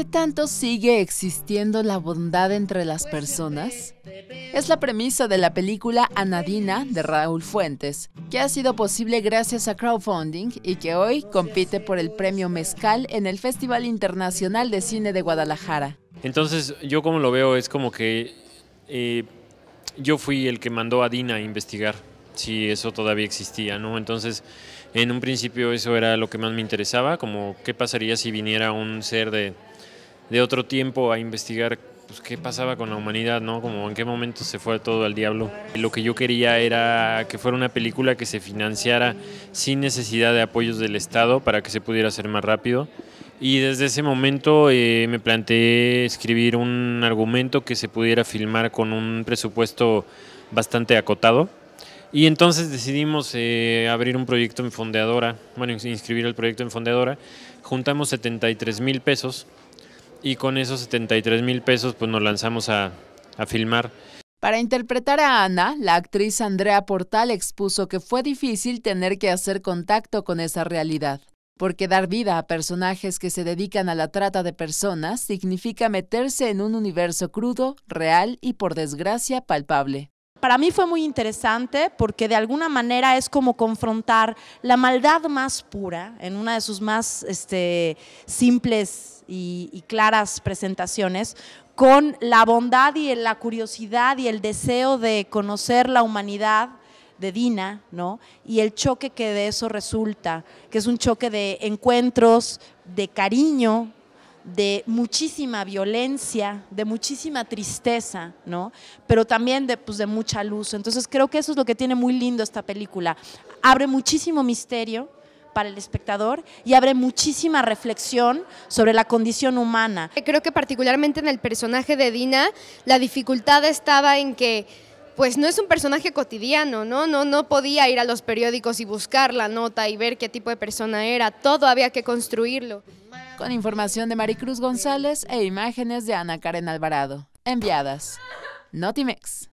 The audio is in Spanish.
qué tanto sigue existiendo la bondad entre las personas? Es la premisa de la película Anadina de Raúl Fuentes, que ha sido posible gracias a crowdfunding y que hoy compite por el premio Mezcal en el Festival Internacional de Cine de Guadalajara. Entonces, yo como lo veo es como que eh, yo fui el que mandó a Dina a investigar si eso todavía existía, ¿no? Entonces, en un principio eso era lo que más me interesaba, como qué pasaría si viniera un ser de de otro tiempo a investigar pues, qué pasaba con la humanidad, ¿no? Como en qué momento se fue todo al diablo. Lo que yo quería era que fuera una película que se financiara sin necesidad de apoyos del Estado para que se pudiera hacer más rápido. Y desde ese momento eh, me planteé escribir un argumento que se pudiera filmar con un presupuesto bastante acotado. Y entonces decidimos eh, abrir un proyecto en fondeadora, bueno, inscribir el proyecto en fondeadora. Juntamos 73 mil pesos y con esos 73 mil pesos pues nos lanzamos a, filmar. Para interpretar a Ana, la actriz Andrea Portal expuso que fue difícil tener que hacer contacto con esa realidad, porque dar vida a personajes que se dedican a la trata de personas significa meterse en un universo crudo, real y por desgracia palpable. Para mí fue muy interesante porque de alguna manera es como confrontar la maldad más pura en una de sus más este, simples y, claras presentaciones, con la bondad y la curiosidad y el deseo de conocer la humanidad de Dina, ¿no? Y el choque que de eso resulta, que es un choque de encuentros, de cariño, de muchísima violencia, de muchísima tristeza, ¿no? Pero también de, pues, de mucha luz. Entonces creo que eso es lo que tiene muy lindo esta película. Abre muchísimo misterio, para el espectador y abre muchísima reflexión sobre la condición humana. Creo que particularmente en el personaje de Dina, la dificultad estaba en que pues no es un personaje cotidiano, ¿no? No, no podía ir a los periódicos y buscar la nota y ver qué tipo de persona era, todo había que construirlo. Con información de Maricruz González e imágenes de Ana Karen Alvarado, enviadas. Notimex.